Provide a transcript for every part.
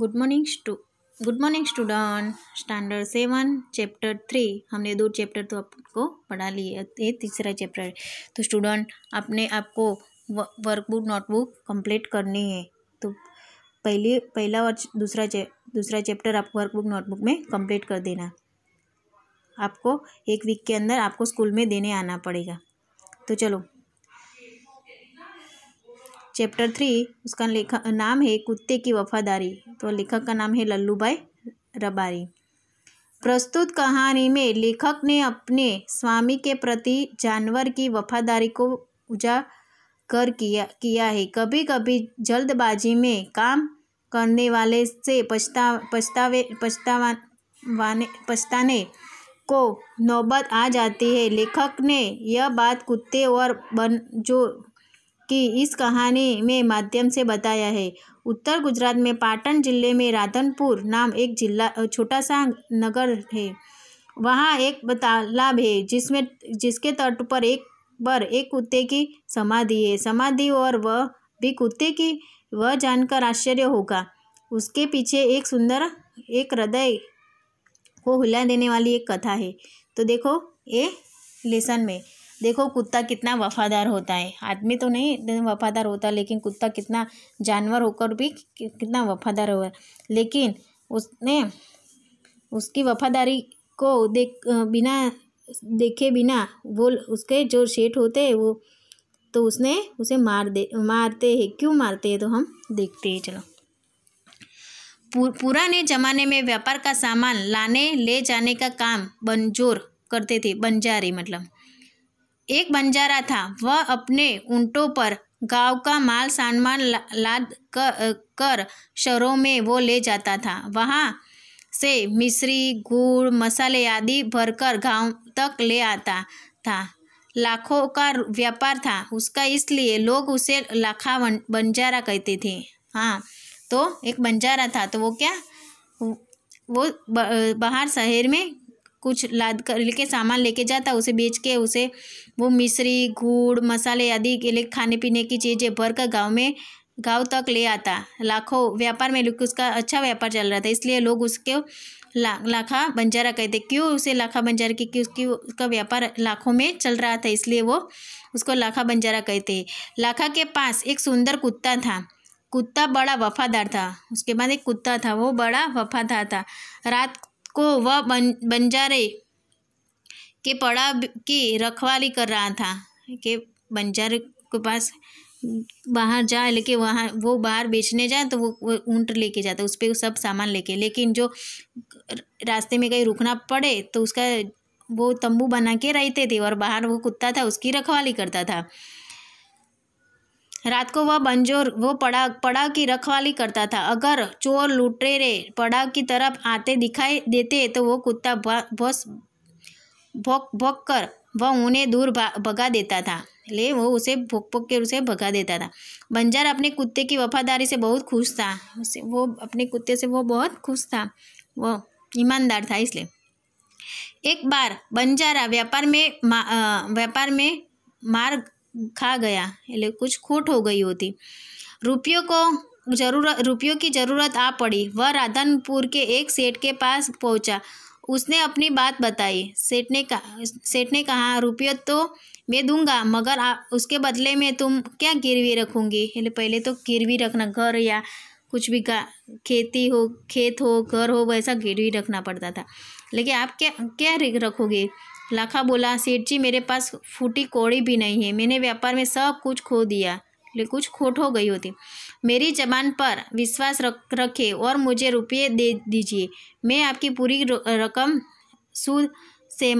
good morning स्टू good morning student standard seven chapter three हमने दो चैप्टर तो आपको पढ़ा लिए ये तीसरा चैप्टर है तो स्टूडेंट आपने आपको वर्कबुक नोटबुक कंप्लीट करनी है तो पहले पहला और दूसरा चे, दूसरा चैप्टर आप वर्कबुक नोटबुक में कंप्लीट कर देना आपको एक वीक के अंदर आपको स्कूल में देने आना पड़ेगा तो चलो चैप्टर थ्री उसका लेखक नाम है कुत्ते की वफादारी तो लेखक का नाम है लल्लू भाई रबारी प्रस्तुत कहानी में लेखक ने अपने स्वामी के प्रति जानवर की वफादारी को उजागर किया किया है कभी कभी जल्दबाजी में काम करने वाले से पछता पछतावे पछतावाने पछताने को नौबत आ जाती है लेखक ने यह बात कुत्ते और बन जो की इस कहानी में माध्यम से बताया है उत्तर गुजरात में पाटन जिले में राधनपुर नाम एक जिला छोटा सा नगर है वहाँ एक तालाब है जिसमें जिसके तट पर एक बार एक कुत्ते की समाधि है समाधि और वह भी कुत्ते की वह जानकर आश्चर्य होगा उसके पीछे एक सुंदर एक हृदय को हिला देने वाली एक कथा है तो देखो ये लेसन में देखो कुत्ता कितना वफ़ादार होता है आदमी तो नहीं वफ़ादार होता लेकिन कुत्ता कितना जानवर होकर भी कितना वफ़ादार हो लेकिन उसने उसकी वफ़ादारी को देख बिना देखे बिना वो उसके जो शेठ होते हैं वो तो उसने उसे मार दे मारते हैं क्यों मारते हैं तो हम देखते हैं चलो पुराने ज़माने में व्यापार का सामान लाने ले जाने का काम बंजोर करते थे बंजारे मतलब एक बंजारा था वह अपने ऊँटों पर गांव का माल सामान लाद कर, कर शहरों में वो ले जाता था वहाँ से मिश्री गुड़ मसाले आदि भरकर गांव तक ले आता था लाखों का व्यापार था उसका इसलिए लोग उसे लाखा बंजारा कहते थे हाँ तो एक बंजारा था तो वो क्या वो बाहर शहर में कुछ लाद कर लेके सामान लेके जाता उसे बेच के उसे वो मिश्री गुड़ मसाले आदि के लिए खाने पीने की चीज़ें भर कर गाँव में गाँव तक ले आता लाखों व्यापार में उसका अच्छा व्यापार चल रहा था इसलिए लोग उसके ला लाखा बंजारा कहते क्यों उसे लाखा बंजारा की उसकी उसका व्यापार लाखों में चल रहा था इसलिए वो उसको लाखा बंजारा कहते लाखा के पास एक सुंदर कुत्ता था कुत्ता बड़ा वफादार था उसके बाद एक कुत्ता था वो बड़ा वफादार था रात को वह बन बंजारे के पड़ा की रखवाली कर रहा था कि बंजारे के पास बाहर जाए लेके वहाँ वो बाहर बेचने जाए तो वो, वो ऊँट लेके जाता उस पर सब सामान लेके लेकिन जो रास्ते में कहीं रुकना पड़े तो उसका वो तंबू बना के रहते थे और बाहर वो कुत्ता था उसकी रखवाली करता था रात को वह बंजोर वो पड़ा पड़ाव की रखवाली करता था अगर चोर लुटेरे पड़ाव की तरफ आते दिखाई देते तो वो कुत्ता बस भोंक भोंक कर वह उन्हें दूर भगा देता था ले वो उसे भोंक भोंक कर उसे भगा देता था बंजार अपने कुत्ते की वफादारी से बहुत खुश था उसे वो अपने कुत्ते से वो बहुत खुश था वो ईमानदार था इसलिए एक बार बंजारा व्यापार में व्यापार में मार्ग खा गया एले कुछ खोट हो गई होती रुपयों को जरूरत रुपयों की ज़रूरत आ पड़ी वह राधनपुर के एक सेठ के पास पहुंचा उसने अपनी बात बताई सेठ ने कहा सेठ ने कहा रुपये तो मैं दूंगा मगर आ, उसके बदले में तुम क्या गिरवी रखूंगी એટલે पहले तो गिरवी रखना घर या कुछ भी का खेती हो खेत हो घर हो वैसा गिरवी रखना पड़ता था लेकिन आप क्या क्या रखोगे लाखा बोला सेठ जी मेरे पास फूटी कोड़ी भी नहीं है मैंने व्यापार में सब कुछ खो दिया ले कुछ खोट हो गई होती मेरी जबान पर विश्वास रख रखे और मुझे रुपये दे दीजिए मैं आपकी पूरी रकम सूद से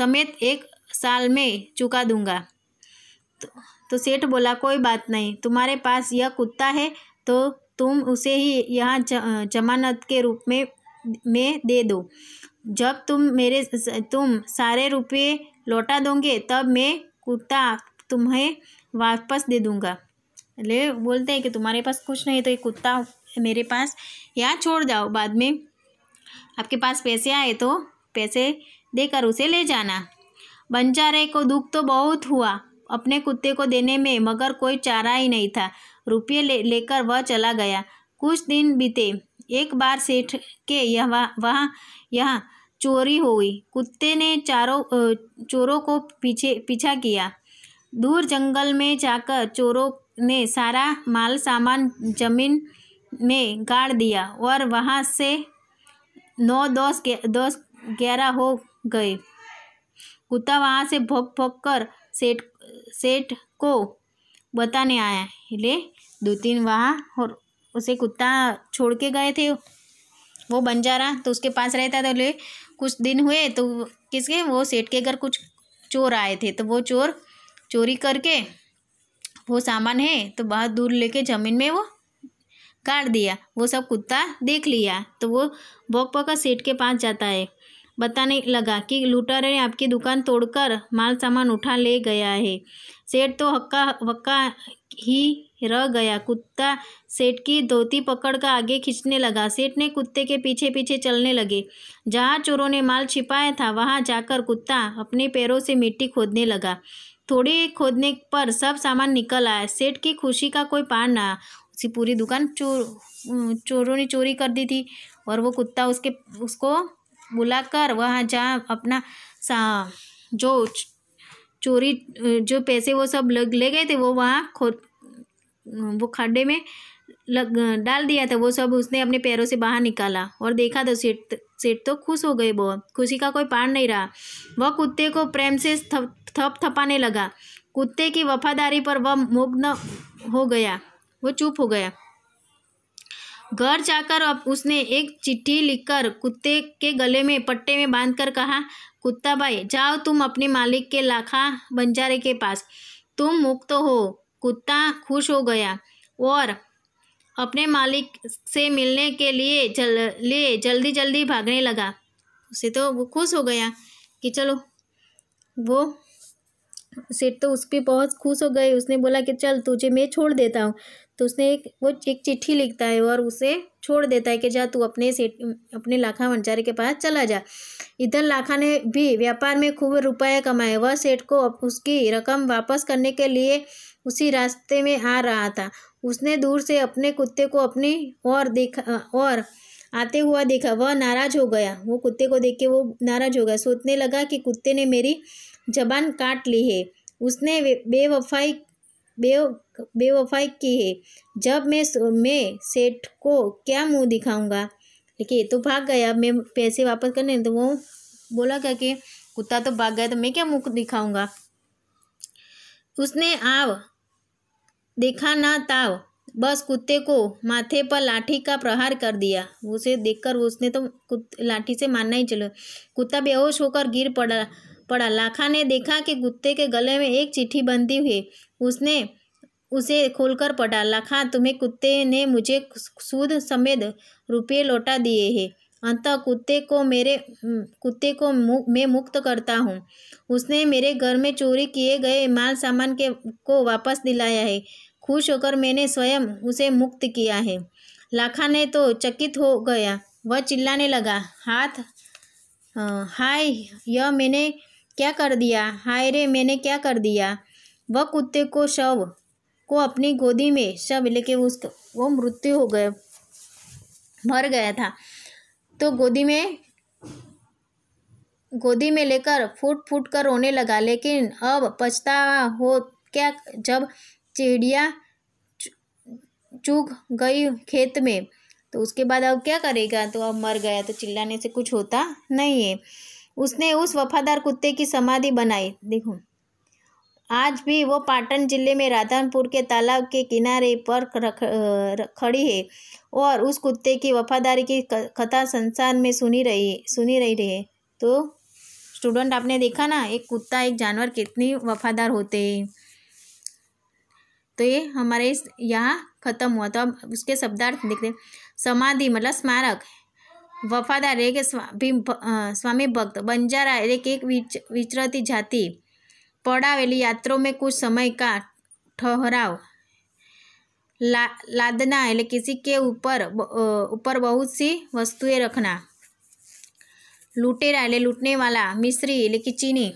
समेत एक साल में चुका दूंगा तो, तो सेठ बोला कोई बात नहीं तुम्हारे पास यह कुत्ता है तो तुम उसे ही यहाँ जमानत के रूप में में दे दो जब तुम मेरे तुम सारे रुपये लौटा दोगे तब मैं कुत्ता तुम्हें वापस दे दूँगा ले बोलते हैं कि तुम्हारे पास कुछ नहीं तो ये कुत्ता मेरे पास यहाँ छोड़ जाओ बाद में आपके पास पैसे आए तो पैसे देकर उसे ले जाना बंजारे को दुख तो बहुत हुआ अपने कुत्ते को देने में मगर कोई चारा ही नहीं था रुपये ले लेकर वह चला गया कुछ दिन बीते एक बार सेठ के यह वहाँ यह चोरी हो गई कुत्ते ने चारों चोरों को पीछे पीछा किया दूर जंगल में जाकर चोरों ने सारा माल सामान जमीन में गाड़ दिया और वहाँ से नौ दस दस ग्यारह हो गए कुत्ता वहाँ से भोग भोग कर सेठ सेठ को बताने आया ले दो तीन वहाँ और उसे कुत्ता छोड़ के गए थे वो बंजारा तो उसके पास रहता था तो ले कुछ दिन हुए तो किसके वो सेठ के घर कुछ चोर आए थे तो वो चोर चोरी करके वो सामान है तो बहुत दूर लेके ज़मीन में वो काट दिया वो सब कुत्ता देख लिया तो वो भोग पका सेठ के पास जाता है बताने लगा कि लूटर ने आपकी दुकान तोड़कर माल सामान उठा ले गया है सेठ तो हक्का वक्का ही रह गया कुत्ता सेठ की धोती पकड़ कर आगे खींचने लगा सेठ ने कुत्ते के पीछे पीछे चलने लगे जहाँ चोरों ने माल छिपाया था वहाँ जाकर कुत्ता अपने पैरों से मिट्टी खोदने लगा थोड़ी खोदने पर सब सामान निकल आया सेठ की खुशी का कोई पार ना उसकी पूरी दुकान चोर चोरों ने चोरी कर दी थी और वो कुत्ता उसके उसको बुलाकर वहाँ जहाँ अपना सा जो चोरी जो पैसे वो सब लग ले गए थे वो वहाँ खो वो खड्डे में लग डाल दिया था वो सब उसने अपने पैरों से बाहर निकाला और देखा तो सेठ सेठ तो खुश हो गए बहुत खुशी का कोई पार नहीं रहा वह कुत्ते को प्रेम से थप थप थपाने लगा कुत्ते की वफादारी पर वह मुग्न हो गया वो चुप हो गया घर जाकर अब उसने एक चिट्ठी लिखकर कुत्ते के गले में पट्टे में बांधकर कहा कुत्ता भाई जाओ तुम अपने मालिक के लाखा बंजारे के पास तुम मुक्त हो कुत्ता खुश हो गया और अपने मालिक से मिलने के लिए जल लिए जल्दी जल्दी भागने लगा उसे तो वो खुश हो गया कि चलो वो सेठ तो उस पर बहुत खुश हो गए उसने बोला कि चल तुझे मैं छोड़ देता हूँ तो उसने एक वो एक चिट्ठी लिखता है और उसे छोड़ देता है कि जा तू अपने सेठ अपने लाखा वंचारे के पास चला जा इधर लाखा ने भी व्यापार में खूब रुपया कमाए वह सेठ को उसकी रकम वापस करने के लिए उसी रास्ते में आ रहा था उसने दूर से अपने कुत्ते को अपनी और देखा और आते हुआ देखा वह नाराज़ हो गया वो कुत्ते को देख के वो नाराज़ हो गया सोचने लगा कि कुत्ते ने मेरी जबान काट ली है उसने बेवफाई बेव बेवफाई की है जब मैं मैं सेठ को क्या मुंह दिखाऊंगा देखिए तो भाग गया मैं पैसे वापस करने तो वो बोला क्या कि कुत्ता तो भाग गया तो मैं क्या मुंह दिखाऊंगा उसने आव देखा ना ताव बस कुत्ते को माथे पर लाठी का प्रहार कर दिया उसे देखकर उसने तो लाठी से मारना ही चलो कुत्ता बेहोश होकर गिर पड़ा पड़ा लाखा ने देखा कि कुत्ते के गले में एक चिट्ठी बंधी हुई उसने उसे खोलकर पढ़ा लाखा तुम्हें कुत्ते ने मुझे सूद समेत रुपये लौटा दिए हैं अंतः कुत्ते को मेरे कुत्ते को मु, मैं मुक्त करता हूँ उसने मेरे घर में चोरी किए गए माल सामान के को वापस दिलाया है खुश होकर मैंने स्वयं उसे मुक्त किया है लाखा ने तो चकित हो गया वह चिल्लाने लगा हाथ हाँ, हाय यह मैंने क्या कर दिया हाय रे मैंने क्या कर दिया वह कुत्ते को शव को अपनी गोदी में शव लेके उस वो मृत्यु हो गए मर गया था तो गोदी में गोदी में लेकर फूट फूट कर रोने लगा लेकिन अब पछतावा हो क्या जब चिड़िया चूक गई खेत में तो उसके बाद अब क्या करेगा तो अब मर गया तो चिल्लाने से कुछ होता नहीं है उसने उस वफादार कुत्ते की समाधि बनाई देखो आज भी वो पाटन जिले में राधनपुर के तालाब के किनारे पर खड़ी है और उस कुत्ते की वफादारी की कथा संसार में सुनी रही सुनी रही है तो स्टूडेंट आपने देखा ना एक कुत्ता एक जानवर कितनी वफादार होते हैं तो ये हमारे यहाँ ख़त्म हुआ तो अब उसके शब्दार्थ देखते समाधि मतलब स्मारक वफादार एक स्वामी स्वामी भक्त बंजारा एक एक विच विचरती जाति पड़ावेली यात्रों में कुछ समय का ठहराव ला लादना एले किसी के ऊपर ऊपर बहुत सी वस्तुएं रखना लूटेरा एले लूटने वाला मिश्री एले कि चीनी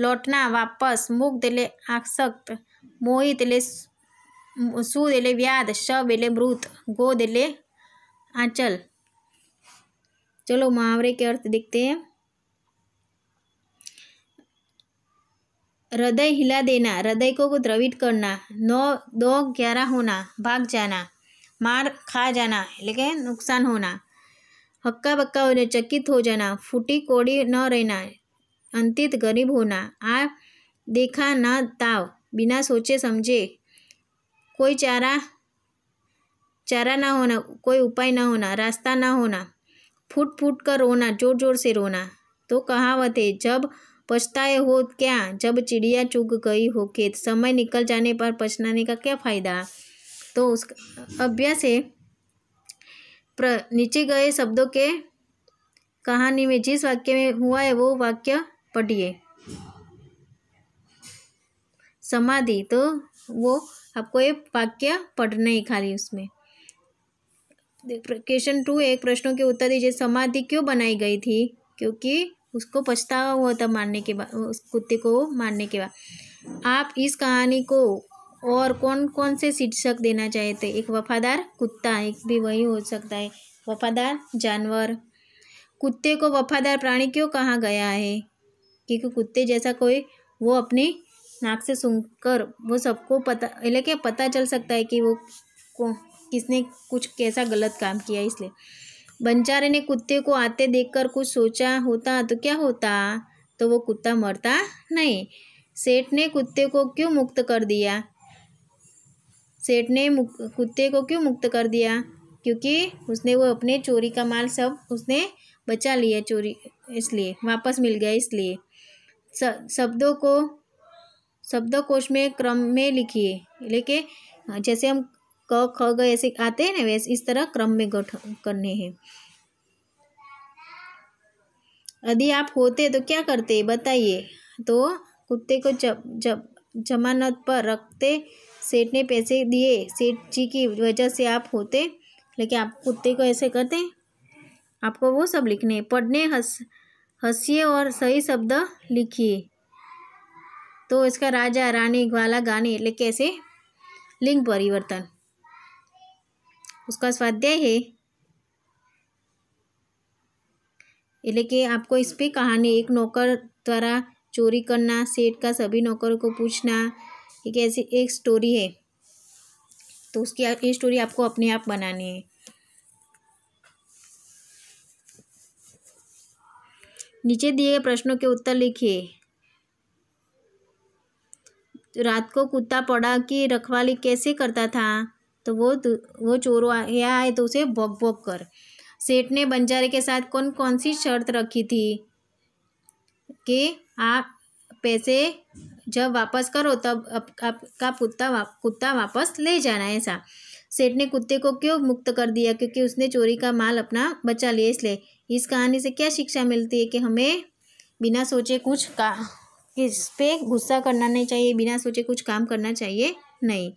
लौटना वापस मुक्त एले आसक्त मोहित एले सूद एले व्याध शव एले मृत गोद एले आंचल चलो मावरे के अर्थ दिखते हृदय हिला देना हृदय को द्रवित करना नौ दो ग्यारा होना भाग जाना मार खा जाना એટલે કે નુકસાન હોના હક્કા બક્કા હોને ચકિત હો જના ફૂટીકોડી ન રહેના અંતિત ગરીબ હોના આ દેખા નતાવ বিনা સોચે સમજે કોઈ ચારા ચારા ન હો કોઈ ઉપાય ન હો ના રસ્તા ન હોના फूट फूट कर रोना जोर जोर से रोना तो कहावत है जब पछताए हो क्या जब चिड़िया चुग गई हो खेत समय निकल जाने पर पछताने का क्या फ़ायदा तो उस अभ्यास है प्र नीचे गए शब्दों के कहानी में जिस वाक्य में हुआ है वो वाक्य पढ़िए समाधि तो वो आपको ये वाक्य पढ़ने ही खाली उसमें क्वेश्चन टू एक प्रश्नों के उत्तर दीजिए समाधि क्यों बनाई गई थी क्योंकि उसको पछतावा हुआ था मारने के बाद उस कुत्ते को मारने के बाद आप इस कहानी को और कौन कौन से शीर्षक देना चाहते एक वफादार कुत्ता एक भी वही हो सकता है वफादार जानवर कुत्ते को वफादार प्राणी क्यों कहा गया है क्योंकि कुत्ते जैसा कोई वो अपने नाक से सुनकर कर वो सबको पता એટલે पता चल सकता है कि वो किसने कुछ कैसा गलत काम किया इसलिए बंचारे ने कुत्ते को आते देखकर कुछ सोचा होता तो क्या होता तो वो कुत्ता मरता नहीं सेठ ने कुत्ते को क्यों मुक्त कर दिया सेठ ने कुत्ते को क्यों मुक्त कर दिया क्योंकि उसने वो अपने चोरी का माल सब उसने बचा लिया चोरी इसलिए वापस मिल गया इसलिए शब्दों को शब्दकोश में क्रम में लिखिए लेके जैसे हम क ख ग ऐसे आते हैं ना वैसे इस तरह क्रम में गठ करने हैं यदि आप होते तो क्या करते बताइए तो कुत्ते को जब जब जमानत पर रखते सेठ ने पैसे दिए सेठ जी की वजह से आप होते लेकिन आप कुत्ते को ऐसे करते आपको वो सब लिखने पढ़ने हंस हंसीए और सही शब्द लिखिए तो इसका राजा रानी ग्वाला गाने लेके ऐसे लिंग परिवर्तन उसका स्वाध्याय है એટલે કે આપકો ઇસપે કહાની એક નોકર દ્વારા ચોરી કરના सेठ કા સભી નોકરો કો પૂછના કે કેસી એક સ્ટોરી હે તો ઉસકી આ સ્ટોરી આપકો અપને આપ બનાની હે નીચે دیے گئے પ્રશ્નો કે ઉત્તર લખिए તો રાત કો કુत्ता પડા કે રખવાલી કેસે કરતા થા तो वो वो चोर आया है तो उसे भोग भोग कर सेठ ने बंजारे के साथ कौन कौन सी शर्त रखी थी कि आप पैसे जब वापस करो तब आपका कुत्ता कुत्ता वापस ले जाना है ऐसा सेठ ने कुत्ते को क्यों मुक्त कर दिया क्योंकि उसने चोरी का माल अपना बचा लिया इसलिए इस कहानी से क्या शिक्षा मिलती है कि हमें बिना सोचे कुछ का इस पर गुस्सा करना नहीं चाहिए बिना सोचे कुछ काम करना चाहिए नहीं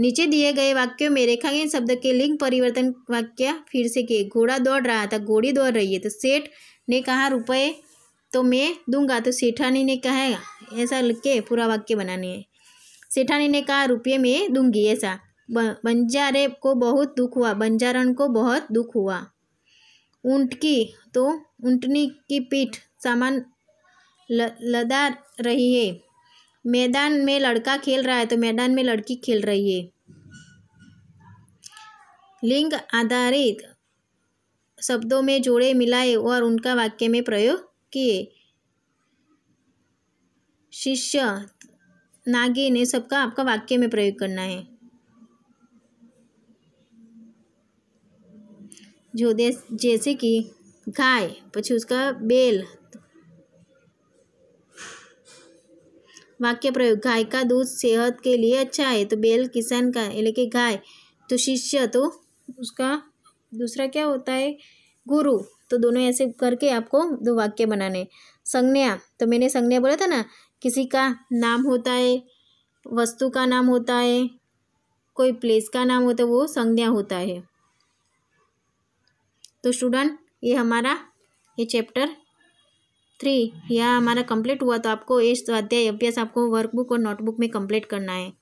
नीचे दिए गए वाक्यों में रेखांकित शब्द के लिंग परिवर्तन वाक्य फिर से किए घोड़ा दौड़ रहा था घोड़ी दौड़ रही है तो सेठ ने कहा रुपये तो मैं दूंगा तो सेठानी ने कहा ऐसा लिख के पूरा वाक्य बनाने है सेठानी ने कहा रुपये मैं दूंगी ऐसा बंजारे को बहुत दुख हुआ बंजारण को बहुत दुख हुआ ऊँट की तो ऊँटनी की पीठ सामान ल, लदा रही है मैदान में लड़का खेल रहा है तो मैदान में लड़की खेल रही है लिंग आधारित शब्दों में जोड़े मिलाए और उनका वाक्य में प्रयोग किए शिष्य नागिन ये सबका आपका वाक्य में प्रयोग करना है जो जैसे कि गाय પછી उसका बेल वाक्य प्रयोग गाय का दूध सेहत के लिए अच्छा है तो बैल किसान का यानी कि गाय तो शिष्य तो उसका दूसरा क्या होता है गुरु तो दोनों ऐसे करके आपको दो वाक्य बनाने संज्ञा तो मैंने संज्ञा बोला था ना किसी का नाम होता है वस्तु का नाम होता है कोई प्लेस का नाम होता है वो संज्ञा होता है तो स्टूडेंट ये हमारा ये चैप्टर थ्री यह हमारा कंप्लीट हुआ तो आपको इस स्वाध्याय अभ्यास आपको वर्कबुक और नोटबुक में कंप्लीट करना है